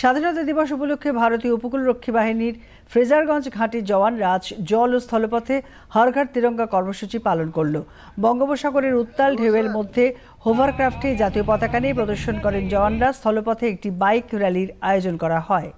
স্বাধীনতা দিবস উপলক্ষে ভারতীয় উপকূলরক্ষী বাহিনীর ফ্রেজারগঞ্জ ঘাঁটির জওয়ান রাজ জল ও স্থলপথে হরঘাট তিরঙ্গা কর্মসূচি পালন করল বঙ্গোপসাগরের উত্তাল ঢেউয়ের মধ্যে হোভারক্রাফটে জাতীয় পতাকা নিয়ে প্রদর্শন করেন জওয়ানরা স্থলপথে একটি বাইক র্যালির আয়োজন করা হয়